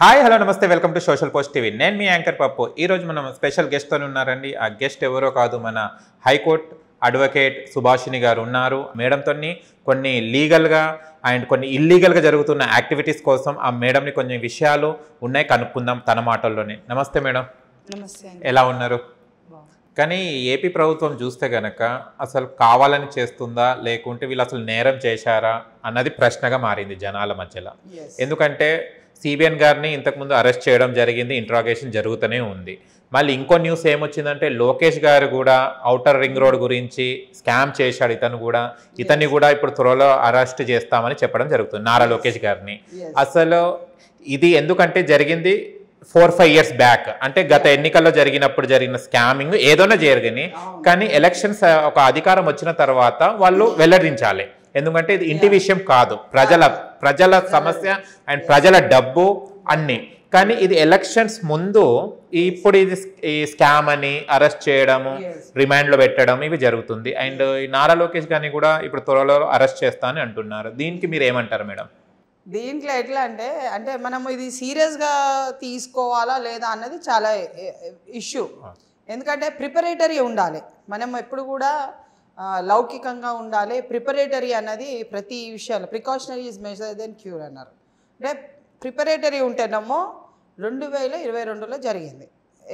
Hi hello నమస్తే welcome to Social Post TV నేను మీ యాంకర్ పప్పు ఈరోజు మనం స్పెషల్ గెస్ట్తో ఉన్నారండి ఆ గెస్ట్ ఎవరో కాదు మన హైకోర్టు అడ్వకేట్ సుభాషిణి గారు ఉన్నారు మేడంతో కొన్ని లీగల్గా అండ్ కొన్ని ఇల్లీగల్గా జరుగుతున్న యాక్టివిటీస్ కోసం ఆ మేడంని కొన్ని విషయాలు ఉన్నాయి కనుక్కుందాం తన మాటల్లోనే నమస్తే మేడం నమస్తే ఎలా ఉన్నారు కానీ ఏపీ ప్రభుత్వం చూస్తే గనక అసలు కావాలని చేస్తుందా లేకుంటే వీళ్ళు అసలు నేరం చేశారా అన్నది ప్రశ్నగా మారింది జనాల మధ్యలో ఎందుకంటే సిబిఎన్ గారిని ఇంతకుముందు అరెస్ట్ చేయడం జరిగింది ఇంట్రాగేషన్ జరుగుతూనే ఉంది మళ్ళీ ఇంకో న్యూస్ ఏమొచ్చిందంటే లోకేష్ గారు కూడా ఔటర్ రింగ్ రోడ్ గురించి స్కామ్ చేశాడు ఇతను కూడా ఇతన్ని కూడా ఇప్పుడు త్వరలో అరెస్ట్ చేస్తామని చెప్పడం జరుగుతుంది నారా లోకేష్ గారిని అసలు ఇది ఎందుకంటే జరిగింది ఫోర్ ఫైవ్ ఇయర్స్ బ్యాక్ అంటే గత ఎన్నికల్లో జరిగినప్పుడు జరిగిన స్కామింగ్ ఏదోనా జరిగింది కానీ ఎలక్షన్స్ ఒక అధికారం వచ్చిన తర్వాత వాళ్ళు వెల్లడించాలి ఎందుకంటే ఇది ఇంటి విషయం కాదు ప్రజల ప్రజల సమస్య అండ్ ప్రజల డబ్బు అన్నీ కానీ ఇది ఎలక్షన్స్ ముందు ఇప్పుడు ఇది ఈ స్కామ్ అని అరెస్ట్ చేయడము రిమాండ్లో పెట్టడం ఇవి జరుగుతుంది అండ్ నారా లోకేష్ కానీ కూడా ఇప్పుడు త్వరలో అరెస్ట్ అని అంటున్నారు దీనికి మీరు ఏమంటారు మేడం దీంట్లో ఎట్లా అంటే అంటే మనం ఇది సీరియస్గా తీసుకోవాలా లేదా అన్నది చాలా ఇష్యూ ఎందుకంటే ప్రిపరేటరీ ఉండాలి మనం ఎప్పుడు కూడా లౌకికంగా ఉండాలి ప్రిపరేటరీ అన్నది ప్రతి విషయాలు precautionary is measure then cure అన్నారు అంటే ప్రిపరేటరీ ఉంటేనేమో రెండు వేల ఇరవై రెండులో జరిగింది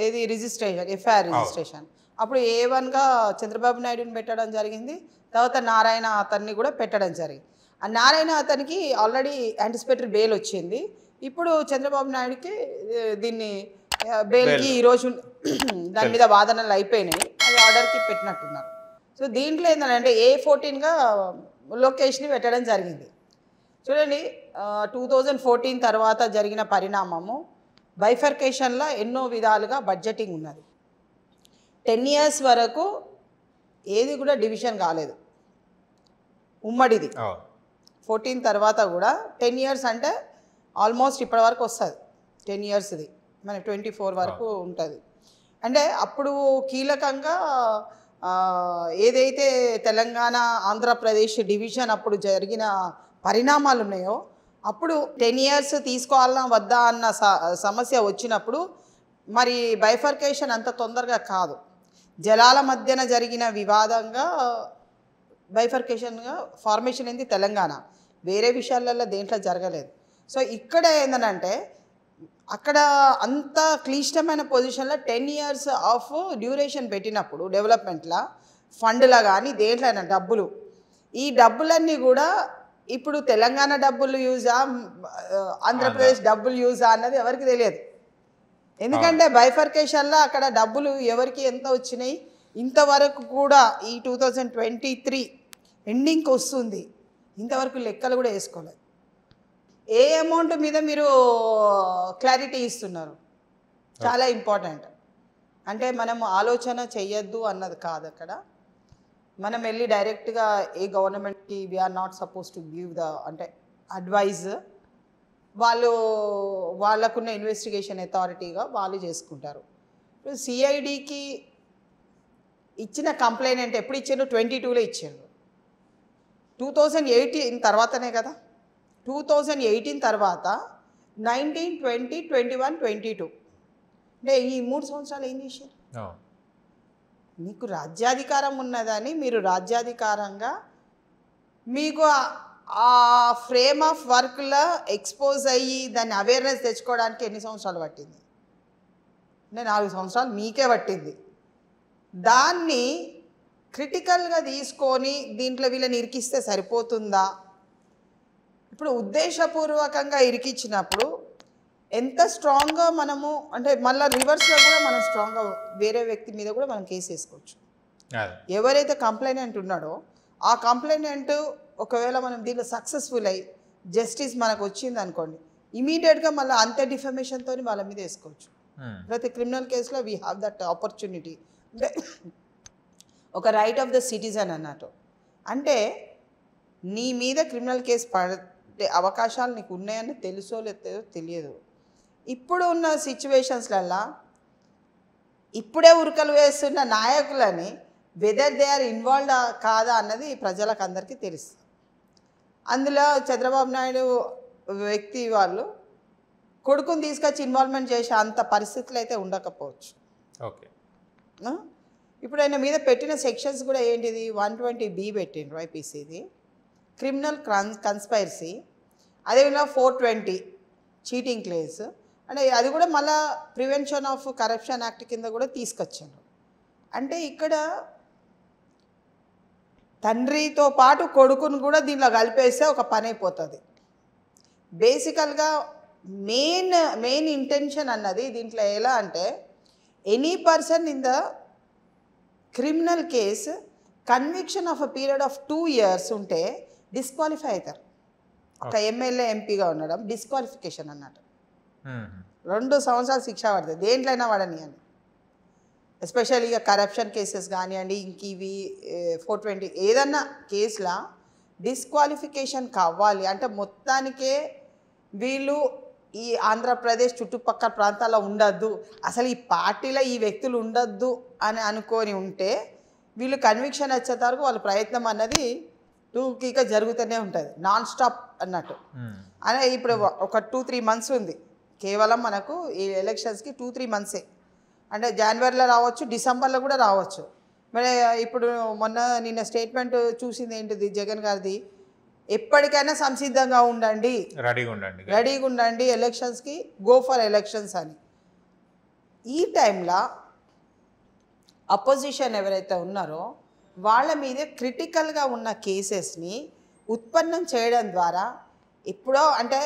ఏది రిజిస్ట్రేషన్ ఎఫ్ఐఆర్ రిజిస్ట్రేషన్ అప్పుడు ఏ వన్గా చంద్రబాబు నాయుడుని పెట్టడం జరిగింది తర్వాత నారాయణ అతన్ని కూడా పెట్టడం జరిగింది ఆ నారాయణ అతనికి ఆల్రెడీ యాంటిసిపేటరీ బెయిల్ వచ్చింది ఇప్పుడు చంద్రబాబు నాయుడుకి దీన్ని బెయిల్కి ఈరోజు దాని మీద వాదనలు అయిపోయినాయి అది ఆర్డర్కి పెట్టినట్టున్నారు సో దీంట్లో ఏంటంటే ఏ ఫోర్టీన్గా లొకేషన్ పెట్టడం జరిగింది చూడండి టూ థౌజండ్ ఫోర్టీన్ తర్వాత జరిగిన పరిణామము బైఫర్కేషన్లో ఎన్నో విధాలుగా బడ్జెటింగ్ ఉన్నది టెన్ ఇయర్స్ వరకు ఏది కూడా డివిజన్ కాలేదు ఉమ్మడిది ఫోర్టీన్ తర్వాత కూడా టెన్ ఇయర్స్ అంటే ఆల్మోస్ట్ ఇప్పటి వరకు వస్తుంది టెన్ ఇయర్స్ది మన ట్వంటీ ఫోర్ వరకు ఉంటుంది అంటే అప్పుడు కీలకంగా ఏదైతే తెలంగాణ ఆంధ్రప్రదేశ్ డివిజన్ అప్పుడు జరిగిన పరిణామాలు ఉన్నాయో అప్పుడు టెన్ ఇయర్స్ తీసుకోవాలన్నా వద్దా అన్న సమస్య వచ్చినప్పుడు మరి బైఫర్కేషన్ అంత తొందరగా కాదు జలాల మధ్యన జరిగిన వివాదంగా బైఫర్కేషన్గా ఫార్మేషన్ అయింది తెలంగాణ వేరే విషయాలలో దేంట్లో జరగలేదు సో ఇక్కడ ఏంటంటే అక్కడ అంత క్లిష్టమైన పొజిషన్లో టెన్ ఇయర్స్ ఆఫ్ డ్యూరేషన్ పెట్టినప్పుడు డెవలప్మెంట్లో ఫండ్లో కానీ దేంట్లోనే డబ్బులు ఈ డబ్బులన్నీ కూడా ఇప్పుడు తెలంగాణ డబ్బులు యూజా ఆంధ్రప్రదేశ్ డబ్బులు యూజా అన్నది ఎవరికి తెలియదు ఎందుకంటే బైఫర్కేషన్లో అక్కడ డబ్బులు ఎవరికి ఎంత వచ్చినాయి ఇంతవరకు కూడా ఈ టూ థౌజండ్ ట్వంటీ త్రీ ఎండింగ్కి వస్తుంది ఇంతవరకు లెక్కలు కూడా వేసుకోలేదు ఏ అమౌంట్ మీద మీరు క్లారిటీ ఇస్తున్నారు చాలా ఇంపార్టెంట్ అంటే మనం ఆలోచన చెయ్యొద్దు అన్నది కాదు అక్కడ మనం వెళ్ళి డైరెక్ట్గా ఏ గవర్నమెంట్కి we're not suppose to give the అంటే అడ్వైజ్ వాళ్ళు వాళ్ళకున్న ఇన్వెస్టిగేషన్ అథారిటీగా వాళ్ళు చేసుకుంటారు ఇప్పుడు సిఐడికి ఇచ్చిన కంప్లైంట్ అంటే ఎప్పుడు ఇచ్చారు ట్వంటీ టూలో ఇచ్చారు టూ థౌజండ్ ఎయిటీన్ తర్వాతనే కదా టూ థౌజండ్ ఎయిటీన్ తర్వాత nineteen twenty twenty one twenty two అంటే ఈ మూడు సంవత్సరాలు ఏం చేశారు మీకు రాజ్యాధికారం ఉన్నదని మీరు రాజ్యాధికారంగా మీకు ఆ ఫ్రేమ్ ఆఫ్ వర్క్లో ఎక్స్పోజ్ అయ్యి దాన్ని అవేర్నెస్ తెచ్చుకోవడానికి ఎన్ని సంవత్సరాలు పట్టింది అంటే నాలుగు సంవత్సరాలు మీకే పట్టింది దాన్ని క్రిటికల్గా తీసుకొని దీంట్లో వీళ్ళని ఇరికిస్తే సరిపోతుందా ఇప్పుడు ఉద్దేశపూర్వకంగా ఇరికిచ్చినప్పుడు ఎంత స్ట్రాంగ్గా మనము అంటే మళ్ళీ రివర్స్లో కూడా మనం స్ట్రాంగ్గా వేరే వ్యక్తి మీద కూడా మనం కేసు వేసుకోవచ్చు ఎవరైతే కంప్లైనెంట్ ఉన్నాడో ఆ కంప్లైనెంట్ ఒకవేళ మనం దీనిలో సక్సెస్ఫుల్ అయ్యి జస్టిస్ మనకు వచ్చింది అనుకోండి ఇమీడియట్గా మళ్ళీ అంత డిఫర్మేషన్తో వాళ్ళ మీద వేసుకోవచ్చు hmm. ప్రతి క్రిమినల్ కేసులో వీ హ్యావ్ దట్ ఆపర్చునిటీ అంటే ఒక రైట్ ఆఫ్ ద సిటిజన్ అన్నట్టు అంటే నీ మీద క్రిమినల్ కేసు పడ అవకాశాలు నీకు ఉన్నాయని తెలుసో లేదో తెలియదు ఇప్పుడు ఉన్న సిచ్యువేషన్స్లల్లా ఇప్పుడే ఉరకలు వేస్తున్న నాయకులని వెదర్ దే ఆర్ ఇన్వాల్వ్ కాదా అన్నది ప్రజలకు అందరికీ తెలుసు అందులో చంద్రబాబు నాయుడు వ్యక్తి వాళ్ళు కొడుకుని తీసుకొచ్చి ఇన్వాల్వ్మెంట్ చేసే అంత పరిస్థితులు అయితే ఉండకపోవచ్చు ఓకే ఇప్పుడు ఆయన మీద పెట్టిన సెక్షన్స్ కూడా ఏంటిది వన్ ట్వంటీ బి పెట్టిండ్రు ఐపీసీది క్రిమినల్ క్రన్ కన్స్పైరసీ అదేవిధంగా ఫోర్ ట్వంటీ చీటింగ్ క్లేస్ అంటే అది కూడా మళ్ళా ప్రివెన్షన్ ఆఫ్ కరప్షన్ యాక్ట్ కింద కూడా తీసుకొచ్చారు అంటే ఇక్కడ తండ్రితో పాటు కొడుకును కూడా దీనిలో కలిపేస్తే ఒక పని అయిపోతుంది బేసికల్గా మెయిన్ మెయిన్ ఇంటెన్షన్ అన్నది దీంట్లో ఎలా అంటే any person in the criminal case conviction of a period of two years ఉంటే డిస్క్వాలిఫై అవుతారు ఒక ఎమ్మెల్యే ఎంపీగా ఉండడం డిస్క్వాలిఫికేషన్ అన్నట్టు రెండు సంవత్సరాలు శిక్ష పడుతుంది దేంట్లైనా వాడని అని ఎస్పెషల్గా ఇక కరప్షన్ కేసెస్ కానివ్వండి ఇంక ఇవి ఫోర్ ట్వంటీ ఏదన్నా కేసులా డిస్క్వాలిఫికేషన్ కావాలి అంటే మొత్తానికే వీళ్ళు ఈ ఆంధ్రప్రదేశ్ చుట్టుపక్కల ప్రాంతాల్లో ఉండద్దు అసలు ఈ పార్టీలో ఈ వ్యక్తులు ఉండద్దు అని అనుకొని ఉంటే వీళ్ళు కన్విక్షన్ వచ్చేంత వరకు వాళ్ళ ప్రయత్నం అన్నది ఇక జరుగుతూనే ఉంటుంది నాన్ స్టాప్ అన్నట్టు hmm. అనే ఇప్పుడు ఒక టూ త్రీ మంత్స్ ఉంది కేవలం మనకు ఈ ఎలక్షన్స్కి టూ త్రీ మంత్సే అంటే జనవరిలో రావచ్చు డిసెంబర్లో కూడా రావచ్చు మరి ఇప్పుడు మొన్న నిన్న స్టేట్మెంట్ చూసింది ఏంటిది జగన్ గారిది ఎప్పటికైనా సంసిద్ధంగా ఉండండి రెడీగా ఉండండి రెడీగా ఉండండి ఎలక్షన్స్కి గో ఫర్ ఎలక్షన్స్ అని ఈ టైంలో అపోజిషన్ ఎవరైతే ఉన్నారో వాళ్ళ మీదే క్రిటికల్గా ఉన్న కేసెస్ని ఉత్పన్నం చేయడం ద్వారా ఎప్పుడో అంటే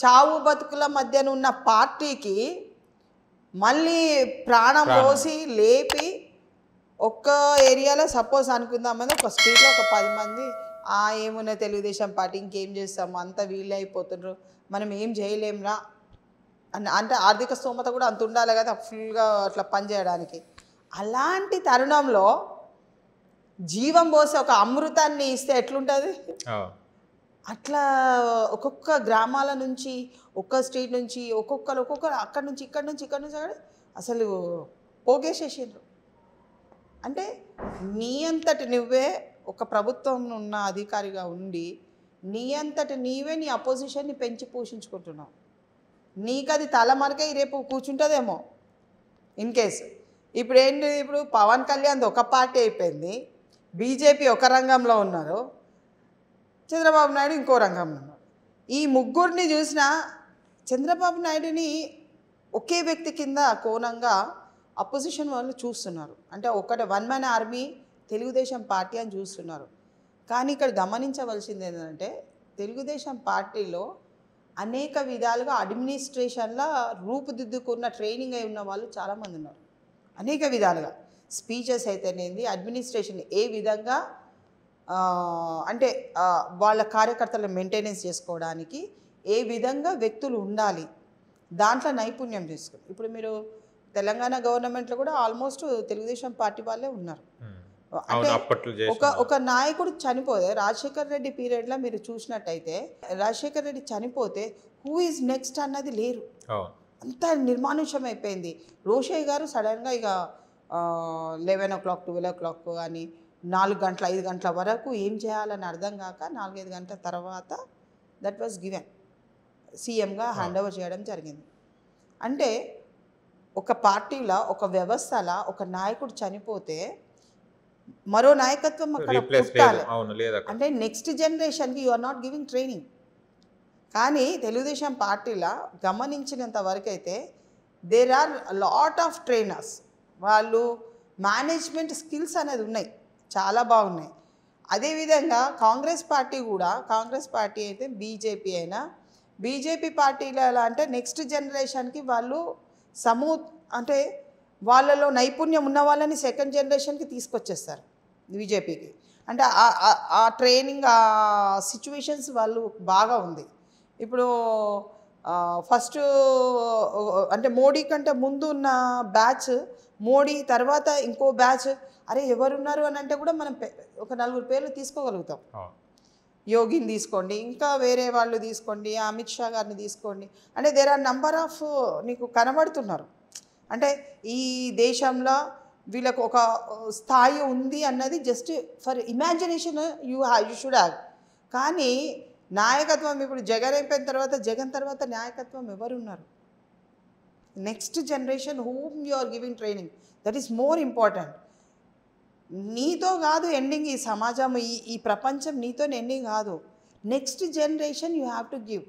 చావు బతుకుల మధ్యన ఉన్న పార్టీకి మళ్ళీ ప్రాణం పోసి లేపి ఒక్క ఏరియాలో సపోజ్ అనుకుందామని ఒక స్ట్రీట్లో ఒక పది మంది ఆ ఏమున్నా తెలుగుదేశం పార్టీ ఇంకేం చేస్తాము అంత వీళ్ళు అయిపోతున్నారు మనం ఏం చేయలేంరా అని అంటే ఆర్థిక స్తోమత కూడా అంత ఉండాలి కదా ఫుల్గా అట్లా పనిచేయడానికి అలాంటి తరుణంలో జీవం పోసి ఒక అమృతాన్ని ఇస్తే ఎట్లుంటుంది అట్లా ఒక్కొక్క గ్రామాల నుంచి ఒక్క స్ట్రీట్ నుంచి ఒక్కొక్కరు ఒక్కొక్కరు అక్కడి నుంచి ఇక్కడి నుంచి ఇక్కడి నుంచి అసలు పోగేసేసారు అంటే నీ అంతటి నువ్వే ఒక ప్రభుత్వం ఉన్న అధికారిగా ఉండి నీ అంతటి నీవే నీ అపోజిషన్ని పెంచి పోషించుకుంటున్నావు నీకు అది తలమరకే రేపు కూర్చుంటుందేమో ఇన్ కేసు ఇప్పుడు ఏంటి ఇప్పుడు పవన్ కళ్యాణ్ ఒక పార్టీ అయిపోయింది బీజేపీ ఒక రంగంలో ఉన్నారు చంద్రబాబు నాయుడు ఇంకో రంగంలో ఉన్నారు ఈ ముగ్గురిని చూసిన చంద్రబాబు నాయుడుని ఒకే వ్యక్తి కింద కోణంగా అపోజిషన్ వాళ్ళు చూస్తున్నారు అంటే ఒకటి one man army Telugu Desam party అని చూస్తున్నారు కానీ ఇక్కడ గమనించవలసింది ఏంటంటే తెలుగుదేశం పార్టీలో అనేక విధాలుగా అడ్మినిస్ట్రేషన్లో రూపుదిద్దుకున్న ట్రైనింగ్ అయి ఉన్న వాళ్ళు చాలామంది ఉన్నారు అనేక విధాలుగా స్పీచెస్ అయితేనేది అడ్మినిస్ట్రేషన్ ఏ విధంగా అంటే వాళ్ళ కార్యకర్తలను మెయింటెనెన్స్ చేసుకోవడానికి ఏ విధంగా వ్యక్తులు ఉండాలి దాంట్లో నైపుణ్యం తీసుకుని ఇప్పుడు మీరు తెలంగాణ గవర్నమెంట్లో కూడా ఆల్మోస్ట్ తెలుగుదేశం పార్టీ వాళ్ళే ఉన్నారు అంటే ఒక ఒక నాయకుడు చనిపోతే రాజశేఖర్ రెడ్డి పీరియడ్లో మీరు చూసినట్టయితే రాజశేఖర్ రెడ్డి చనిపోతే హూ ఈజ్ నెక్స్ట్ అన్నది లేరు అంత నిర్మానుషం అయిపోయింది రోషయ్య గారు సడన్గా ఇక eleven o'clock twelve o'clock కానీ నాలుగు గంటల ఐదు గంటల వరకు ఏం చేయాలని అర్థం కాక నాలుగైదు గంటల తర్వాత దట్ వాజ్ గివెన్ సీఎంగా హ్యాండ్ ఓవర్ చేయడం జరిగింది అంటే ఒక పార్టీలో ఒక వ్యవస్థలో ఒక నాయకుడు చనిపోతే మరో నాయకత్వం అక్కడ పుట్టాలి అంటే నెక్స్ట్ జనరేషన్కి you are not giving training కానీ తెలుగుదేశం పార్టీలో గమనించినంత అయితే there are lot of trainers వాళ్ళు మేనేజ్మెంట్ స్కిల్స్ అనేది ఉన్నాయి చాలా బాగున్నాయి అదేవిధంగా కాంగ్రెస్ పార్టీ కూడా కాంగ్రెస్ పార్టీ అయితే బీజేపీ అయినా బీజేపీ పార్టీలు ఎలా అంటే నెక్స్ట్ జనరేషన్కి వాళ్ళు సమూ అంటే వాళ్ళలో నైపుణ్యం ఉన్న వాళ్ళని సెకండ్ జనరేషన్కి తీసుకొచ్చేస్తారు బీజేపీకి అంటే ఆ ట్రైనింగ్ ఆ సిచ్యువేషన్స్ వాళ్ళు బాగా ఉంది ఇప్పుడు ఫస్ట్ అంటే మోడీ కంటే ముందు ఉన్న బ్యాచ్ మోడీ తర్వాత ఇంకో బ్యాచ్ అరే ఎవరున్నారు అని అంటే కూడా మనం ఒక నలుగురు పేర్లు తీసుకోగలుగుతాం యోగిని తీసుకోండి ఇంకా వేరే వాళ్ళు తీసుకోండి అమిత్ షా గారిని తీసుకోండి అంటే దేర్ ఆర్ నంబర్ ఆఫ్ నీకు కనబడుతున్నారు అంటే ఈ దేశంలో వీళ్ళకు ఒక స్థాయి ఉంది అన్నది just for imagination you have you should have కానీ నాయకత్వం ఇప్పుడు జగన్ అయిపోయిన తర్వాత జగన్ తర్వాత నాయకత్వం ఎవరున్నారు next generation whom you are giving training that is more important నీతో కాదు ఎండింగ్ ఈ సమాజం ఈ ఈ ప్రపంచం నీతో ఎండింగ్ కాదు next generation you have to give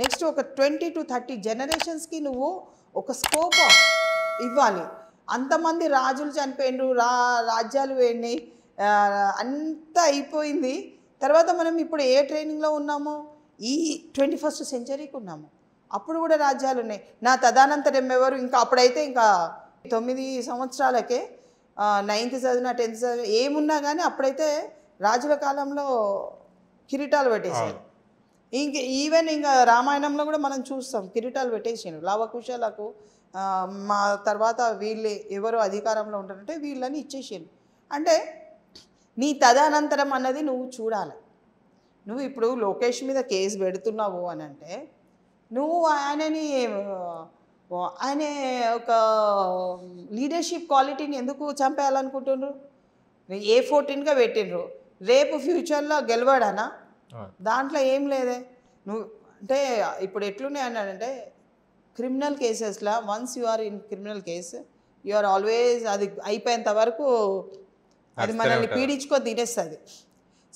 next ఒక ట్వంటీ టు థర్టీ జనరేషన్స్కి నువ్వు ఒక స్కోప్ ఇవ్వాలి అంతమంది రాజులు చనిపోయిండ్రు రా రాజ్యాలు వేయండి అంతా అయిపోయింది తర్వాత మనం ఇప్పుడు ఏ ట్రైనింగ్లో ఉన్నామో ఈ ట్వంటీ ఫస్ట్ సెంచరీకి ఉన్నాము అప్పుడు కూడా రాజ్యాలు ఉన్నాయి నా తదానంతరం ఎవరు ఇంకా అప్పుడైతే ఇంకా తొమ్మిది సంవత్సరాలకే నైన్త్ చదివిన టెన్త్ చదివిన ఏమున్నా కానీ అప్పుడైతే రాజుల కాలంలో కిరీటాలు పెట్టేశారు ఇంక ఈవెన్ ఇంకా రామాయణంలో కూడా మనం చూస్తాం కిరీటాలు పెట్టేసాను లావకుశాలకు మా తర్వాత వీళ్ళే ఎవరు అధికారంలో ఉంటారంటే వీళ్ళని ఇచ్చేసాను అంటే నీ తదనంతరం అన్నది నువ్వు చూడాలి నువ్వు ఇప్పుడు లోకేష్ మీద కేసు పెడుతున్నావు అని అంటే నువ్వు ఆయనని ఆయన ఒక లీడర్షిప్ క్వాలిటీని ఎందుకు చంపేయాలనుకుంటున్నారు ఏ ఫోర్టీన్గా పెట్టినరు రేపు ఫ్యూచర్లో గెలవాడానా దాంట్లో ఏం లేదే నువ్వు అంటే ఇప్పుడు ఎట్లున్నాయి అన్నాడంటే క్రిమినల్ కేసెస్లో once you are in criminal case you are always అది అయిపోయేంత వరకు అది మనల్ని పీడించుకొని తినేస్తుంది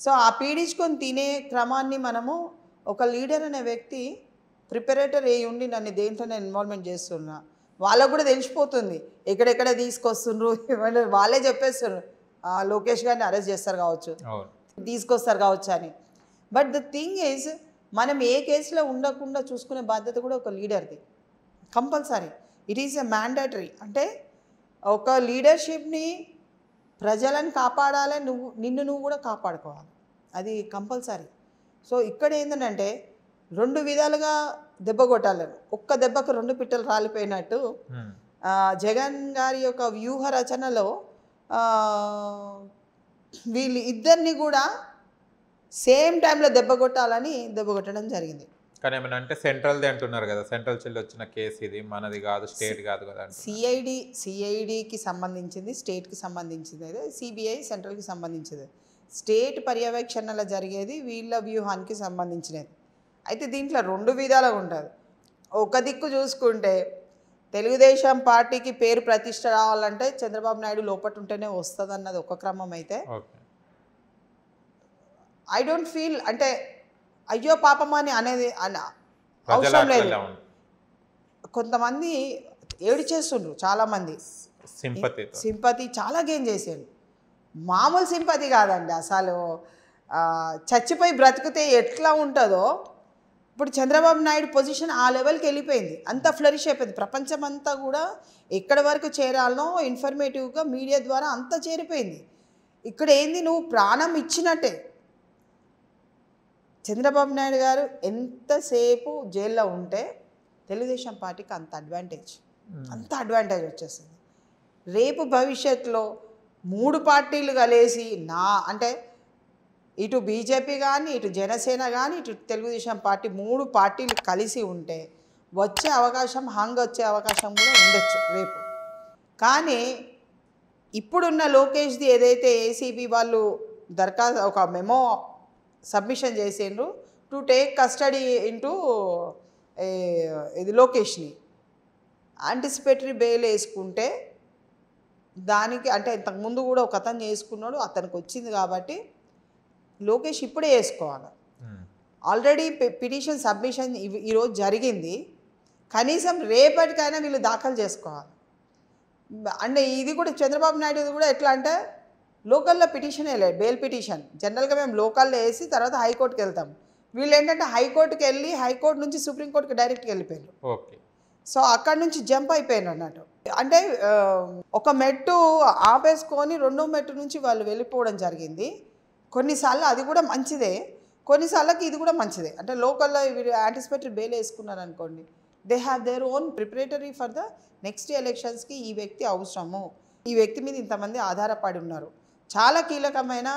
సో ఆ పీడించుకొని తినే క్రమాన్ని మనము ఒక లీడర్ అనే వ్యక్తి ప్రిపరేటర్ ఏ ఉండి నన్ను దేంట్లోనే ఇన్వాల్వ్మెంట్ చేస్తున్నా వాళ్ళకు కూడా తెలిసిపోతుంది ఎక్కడెక్కడ తీసుకొస్తుండ్రు వాళ్ళే చెప్పేస్తున్నారు లోకేష్ గారిని అరెస్ట్ చేస్తారు కావచ్చు తీసుకొస్తారు కావచ్చు అని బట్ ద థింగ్ ఈజ్ మనం ఏ కేసులో ఉండకుండా చూసుకునే బాధ్యత కూడా ఒక లీడర్ది compulsory it is a mandatory అంటే ఒక లీడర్షిప్ని ప్రజలను కాపాడాలి నువ్వు నిన్ను నువ్వు కూడా కాపాడుకోవాలి అది కంపల్సరీ సో ఇక్కడ ఏంటంటే రెండు విధాలుగా దెబ్బ కొట్టాలి ఒక్క దెబ్బకు రెండు పిట్టలు రాలిపోయినట్టు జగన్ గారి యొక్క వ్యూహ రచనలో వీళ్ళు ఇద్దరిని కూడా సేమ్ టైంలో దెబ్బ కొట్టాలని దెబ్బ కొట్టడం జరిగింది కానీ ఏమైనా అంటే సెంట్రల్ది అంటున్నారు కదా సెంట్రల్ చెల్లి వచ్చిన కేసు ఇది మనది కాదు స్టేట్ కాదు కదా సిఐడి సిఐడికి సంబంధించింది స్టేట్కి సంబంధించింది అయితే సిబిఐ సెంట్రల్కి సంబంధించింది స్టేట్ పర్యవేక్షణలో జరిగేది వీళ్ళ వ్యూహానికి సంబంధించినది అయితే దీంట్లో రెండు విధాలుగా ఉంటుంది ఒక దిక్కు చూసుకుంటే తెలుగుదేశం పార్టీకి పేరు ప్రతిష్ట రావాలంటే చంద్రబాబు నాయుడు లోపట్టు ఉంటేనే వస్తుంది అన్నది ఒక క్రమం అయితే ఐ డోంట్ ఫీల్ అంటే అయ్యో పాపం అని అనేది అవసరం లేదు కొంతమంది ఏడు చేస్తుండ్రు చాలామంది సింపతి సింపతి చాలా గేమ్ చేసాను మామూలు సింపతి కాదండి అసలు చచ్చిపోయి బ్రతికితే ఎట్లా ఉంటుందో ఇప్పుడు చంద్రబాబు నాయుడు పొజిషన్ ఆ లెవెల్కి వెళ్ళిపోయింది అంతా ఫ్లరిష్ అయిపోయింది ప్రపంచం అంతా కూడా ఎక్కడి వరకు చేరాలనో ఇన్ఫర్మేటివ్గా మీడియా ద్వారా అంతా చేరిపోయింది ఇక్కడ ఏంది నువ్వు ప్రాణం ఇచ్చినట్టే చంద్రబాబు నాయుడు గారు ఎంతసేపు జైల్లో ఉంటే తెలుగుదేశం పార్టీకి అంత అడ్వాంటేజ్ అంత అడ్వాంటేజ్ వచ్చేస్తుంది రేపు భవిష్యత్తులో మూడు పార్టీలు కలిసి నా అంటే ఇటు బీజేపీ కానీ ఇటు జనసేన కానీ ఇటు తెలుగుదేశం పార్టీ మూడు పార్టీలు కలిసి ఉంటే వచ్చే అవకాశం హంగ్ వచ్చే అవకాశం కూడా ఉండొచ్చు రేపు కానీ ఇప్పుడున్న లోకేష్ది ఏదైతే ఏసీబీ వాళ్ళు దరఖాస్తు ఒక మెమో సబ్మిషన్ చేసిండ్రు టు టేక్ కస్టడీ ఇంటూ ఇది లోకేష్ని ఆంటిసిపేటరీ బెయిల్ వేసుకుంటే దానికి అంటే ఇంతకుముందు కూడా ఒక అతను చేసుకున్నాడు అతనికి వచ్చింది కాబట్టి లోకేష్ ఇప్పుడే వేసుకోవాలి ఆల్రెడీ hmm. పిటిషన్ సబ్మిషన్ ఈరోజు జరిగింది కనీసం రేపటికైనా వీళ్ళు దాఖలు చేసుకోవాలి అంటే ఇది కూడా చంద్రబాబు నాయుడు కూడా ఎట్లా అంటే లోకల్లో పిటిషన్ వేయలేదు బెయిల్ పిటిషన్ జనరల్గా మేము లోకల్లో వేసి తర్వాత హైకోర్టుకి వెళ్తాం వీళ్ళు ఏంటంటే హైకోర్టుకి వెళ్ళి హైకోర్టు నుంచి సుప్రీంకోర్టుకి డైరెక్ట్గా వెళ్ళిపోయారు ఓకే సో అక్కడ నుంచి జంప్ అయిపోయాను అన్నట్టు అంటే ఒక మెట్టు ఆపేసుకొని రెండో మెట్టు నుంచి వాళ్ళు వెళ్ళిపోవడం జరిగింది కొన్నిసార్లు అది కూడా మంచిదే కొన్నిసార్లకి ఇది కూడా మంచిదే అంటే లోకల్లో వీళ్ళు యాంటిసిపేటెడ్ బెయిల్ వేసుకున్నారు అనుకోండి they have their own preparatory for the next ఎలక్షన్స్కి ఈ వ్యక్తి అవసరము ఈ వ్యక్తి మీద ఇంతమంది ఆధారపడి ఉన్నారు చాలా కీలకమైన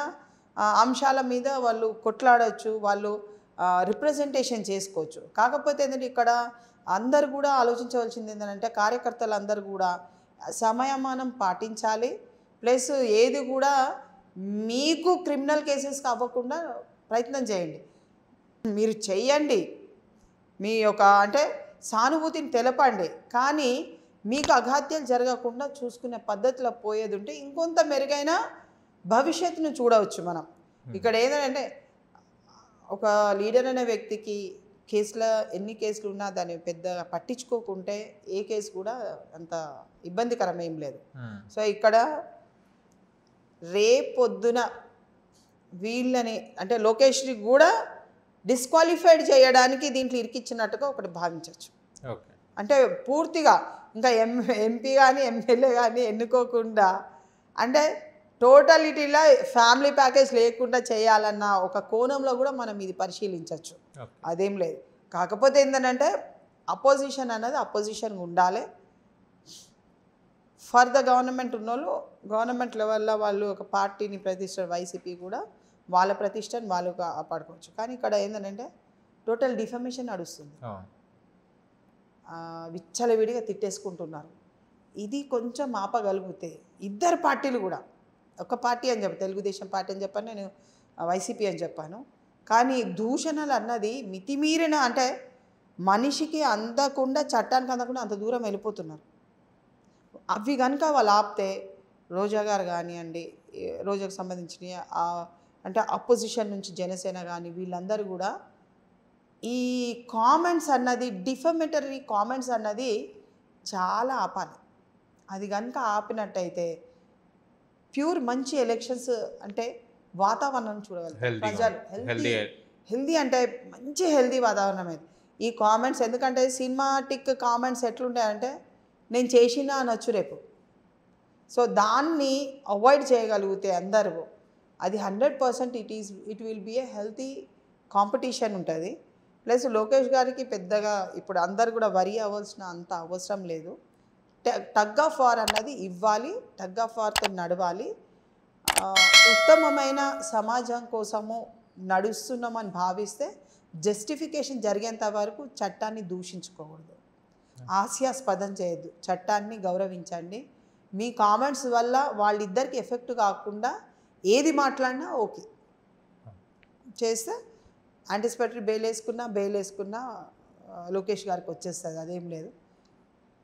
అంశాల మీద వాళ్ళు కొట్లాడవచ్చు వాళ్ళు రిప్రజెంటేషన్ చేసుకోవచ్చు కాకపోతే ఏంటంటే ఇక్కడ అందరు కూడా ఆలోచించవలసింది ఏంటంటే కార్యకర్తలు అందరు కూడా సమయమానం పాటించాలి ప్లస్ ఏది కూడా మీకు క్రిమినల్ కేసెస్ అవ్వకుండా ప్రయత్నం చేయండి మీరు చెయ్యండి మీ యొక్క అంటే సానుభూతిని తెలపండి కానీ మీకు అఘాత్యాలు జరగకుండా చూసుకునే పద్ధతిలో పోయేది ఉంటే ఇంకొంత మెరుగైన భవిష్యత్తును చూడవచ్చు మనం hmm. ఇక్కడ ఏంటంటే ఒక లీడర్ అనే వ్యక్తికి కేసులో ఎన్ని కేసులు ఉన్నా దాన్ని పెద్ద పట్టించుకోకుంటే ఏ కేసు కూడా అంత ఇబ్బందికరం ఏం లేదు hmm. సో ఇక్కడ రేపొద్దున వీళ్ళని అంటే లోకేష్ని కూడా డిస్క్వాలిఫైడ్ చేయడానికి దీంట్లో ఇరికిచ్చినట్టుగా ఒకటి భావించవచ్చు అంటే పూర్తిగా ఇంకా ఎం ఎంపీ కానీ ఎమ్మెల్యే కానీ ఎన్నుకోకుండా అంటే టోటలిటీలో ఫ్యామిలీ ప్యాకేజ్ లేకుండా చేయాలన్న ఒక కోణంలో కూడా మనం ఇది పరిశీలించవచ్చు అదేం లేదు కాకపోతే ఏంటంటే అపోజిషన్ అనేది అపోజిషన్ ఉండాలి ఫర్ ద గవర్నమెంట్ ఉన్నోళ్ళు గవర్నమెంట్ లెవెల్లో వాళ్ళు ఒక పార్టీని ప్రతిష్ట వైసీపీ కూడా వాళ్ళ ప్రతిష్టని వాళ్ళు కాపాడుకోవచ్చు కానీ ఇక్కడ ఏంటంటే టోటల్ డిఫమేషన్ నడుస్తుంది విచ్చలవిడిగా తిట్టేసుకుంటున్నారు ఇది కొంచెం ఆపగలిగితే ఇద్దరు పార్టీలు కూడా ఒక పార్టీ అని చెప్పాను తెలుగుదేశం పార్టీ అని చెప్పాను నేను వైసీపీ అని చెప్పాను కానీ దూషణలు అన్నది మితిమీరిన అంటే మనిషికి అందకుండా చట్టానికి అందకుండా అంత దూరం వెళ్ళిపోతున్నారు అవి కనుక వాళ్ళు ఆపితే రోజా గారు కానివ్వండి రోజాకు సంబంధించిన అంటే అపోజిషన్ నుంచి జనసేన కానీ వీళ్ళందరూ కూడా ఈ కామెంట్స్ అన్నది డిఫమెటరీ కామెంట్స్ అన్నది చాలా ఆపాలి అది కనుక ఆపినట్టయితే ప్యూర్ మంచి ఎలక్షన్స్ అంటే వాతావరణం చూడగలుగుతారు ప్రజలు హెల్దీ హెల్దీ అంటే మంచి హెల్దీ వాతావరణం అయితే ఈ కామెంట్స్ ఎందుకంటే సినిమాటిక్ కామెంట్స్ ఎట్లుంటాయంటే నేను చేసిన అనొచ్చు రేపు సో దాన్ని అవాయిడ్ చేయగలిగితే అందరూ అది hundred percent it is it will be a healthy competition ఉంటుంది ప్లస్ లోకేష్ గారికి పెద్దగా ఇప్పుడు అందరు కూడా వరి అవ్వాల్సిన అంత అవసరం లేదు టగ్ ఆఫ్ వార్ అన్నది ఇవ్వాలి టగ్ ఆఫ్ వార్తో నడవాలి ఉత్తమమైన సమాజం కోసము నడుస్తున్నామని భావిస్తే జస్టిఫికేషన్ జరిగేంత వరకు చట్టాన్ని దూషించుకోకూడదు ఆశయాస్పదం చేయొద్దు చట్టాన్ని గౌరవించండి మీ కామెంట్స్ వల్ల వాళ్ళిద్దరికి ఎఫెక్ట్ కాకుండా ఏది మాట్లాడినా ఓకే చేస్తే యాంటిసిపేటరీ బెయిల్ వేసుకున్నా బెయిల్ వేసుకున్నా లోకేష్ గారికి వచ్చేస్తుంది అదేం లేదు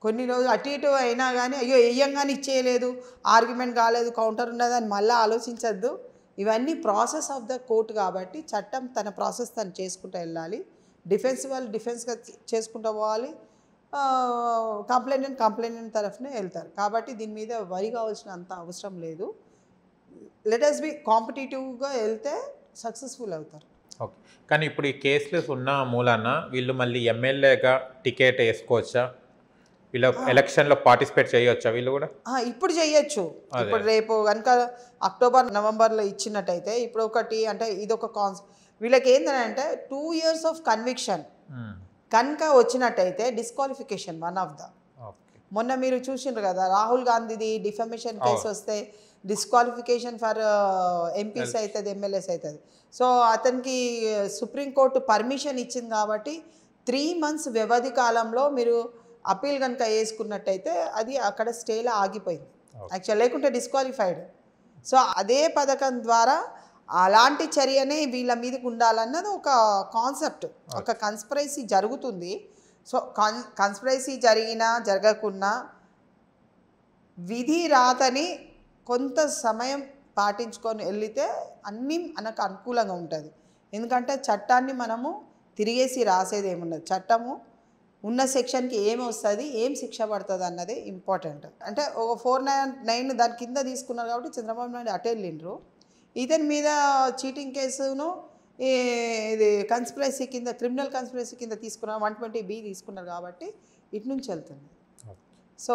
కొన్ని రోజులు అటు ఇటు అయినా కానీ అయ్యో వేయంగానే ఇచ్చేయలేదు ఆర్గ్యుమెంట్ కాలేదు కౌంటర్ అని మళ్ళీ ఆలోచించద్దు ఇవన్నీ ప్రాసెస్ ఆఫ్ ద కోర్టు కాబట్టి చట్టం తన ప్రాసెస్ తను చేసుకుంటూ వెళ్ళాలి డిఫెన్స్ వాళ్ళు డిఫెన్స్గా చేసుకుంటూ పోవాలి కంప్లైంట్ కంప్లైంట్ తరఫునే వెళ్తారు కాబట్టి దీని మీద వరి కావాల్సిన అంత అవసరం లేదు లెటర్స్ బి కాంపిటేటివ్గా వెళ్తే సక్సెస్ఫుల్ అవుతారు ఓకే కానీ ఇప్పుడు ఈ కేసులెస్ ఉన్న మూలాన వీళ్ళు మళ్ళీ ఎమ్మెల్యేగా టికెట్ వేసుకోవచ్చా ఎలక్షన్లో పార్టిసిపేట్ చేయొచ్చా వీళ్ళు కూడా ఇప్పుడు చేయొచ్చు ఇప్పుడు రేపు కనుక అక్టోబర్ నవంబర్లో ఇచ్చినట్టయితే ఇప్పుడు ఒకటి అంటే ఇదొక కాన్స్ వీళ్ళకి ఏంటని అంటే టూ ఇయర్స్ ఆఫ్ కన్విక్షన్ కనుక వచ్చినట్టయితే డిస్క్వాలిఫికేషన్ వన్ ఆఫ్ ద మొన్న మీరు చూసిండ్రు కదా రాహుల్ గాంధీది డిఫమేషన్ కేసు వస్తే డిస్క్వాలిఫికేషన్ ఫర్ ఎంపీస్ అవుతుంది ఎమ్మెల్యేస్ అవుతుంది సో అతనికి సుప్రీంకోర్టు పర్మిషన్ ఇచ్చింది కాబట్టి త్రీ మంత్స్ వ్యవధి కాలంలో మీరు అప్పీల్ కనుక వేసుకున్నట్టయితే అది అక్కడ స్టేలో ఆగిపోయింది యాక్చువల్ లేకుంటే డిస్క్వాలిఫైడ్ సో అదే పథకం ద్వారా అలాంటి చర్యనే వీళ్ళ మీదకి ఉండాలన్నది ఒక కాన్సెప్ట్ ఒక కన్స్పరసీ జరుగుతుంది సో కన్ కన్స్పరసీ జరిగినా జరగకున్నా విధి రాతని కొంత సమయం పాటించుకొని వెళితే అన్నీ మనకు అనుకూలంగా ఉంటుంది ఎందుకంటే చట్టాన్ని మనము తిరిగేసి రాసేది ఏమున్నది చట్టము ఉన్న సెక్షన్కి ఏమి వస్తుంది ఏం శిక్ష పడుతుంది అన్నది ఇంపార్టెంట్ అంటే ఒక ఫోర్ నైన్ నైన్ దాని కింద తీసుకున్నారు కాబట్టి చంద్రబాబు నాయుడు అటే ఇతని మీద చీటింగ్ కేసును ఇది కన్స్పిరసీ కింద క్రిమినల్ కన్స్పిరసీ కింద తీసుకున్నారు వన్ ట్వంటీ బి తీసుకున్నారు కాబట్టి ఇటు నుంచి వెళ్తుంది సో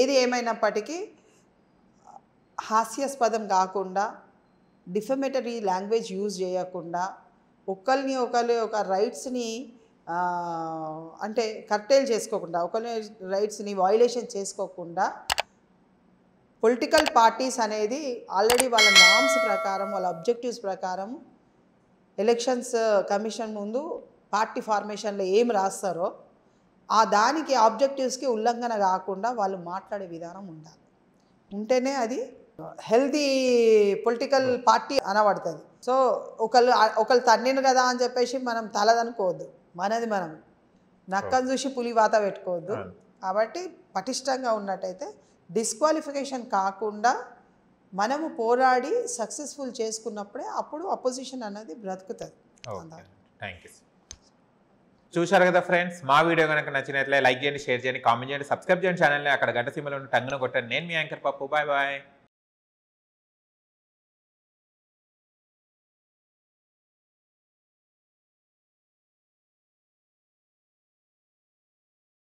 ఏది ఏమైనప్పటికీ హాస్యాస్పదం కాకుండా డిఫమేటరీ లాంగ్వేజ్ యూజ్ చేయకుండా ఒకరిని ఒకరు ఒక రైట్స్ని అంటే కర్టైల్ చేసుకోకుండా ఒకరి రైట్స్ని వయలేషన్ చేసుకోకుండా పొలిటికల్ పార్టీస్ అనేది ఆల్రెడీ వాళ్ళ నామ్స్ ప్రకారం వాళ్ళ అబ్జెక్టివ్స్ ప్రకారం ఎలక్షన్స్ కమిషన్ ముందు పార్టీ ఫార్మేషన్లో ఏం రాస్తారో ఆ దానికి ఆబ్జెక్టివ్స్కి ఉల్లంఘన కాకుండా వాళ్ళు మాట్లాడే విధానం ఉండాలి ఉంటేనే అది హెల్దీ పొలిటికల్ hmm. పార్టీ అనబడుతుంది సో ఒకళ్ళు ఒకళ్ళు తన్నిను కదా అని చెప్పేసి మనం తలదనుకోవద్దు మనది మనం నక్కను చూసి పులి వాత పెట్టుకోవద్దు కాబట్టి పటిష్టంగా ఉన్నట్టయితే డిస్క్వాలిఫికేషన్ కాకుండా మనము పోరాడి సక్సెస్ఫుల్ చేసుకున్నప్పుడే అప్పుడు అపోజిషన్ అన్నది బ్రతుకుతుంది థ్యాంక్ యూ చూశారు కదా ఫ్రెండ్స్ మా వీడియో కనుక నచ్చినట్లే లైక్ చేయండి షేర్ చేయండి కామెంట్ చేయండి సబ్స్క్రైబ్ చేయండి ఛానల్ని అక్కడ గంట సీమలో టంగున కొట్టండి నేను మీ యాంకర్ పప్పు బాయ్ బాయ్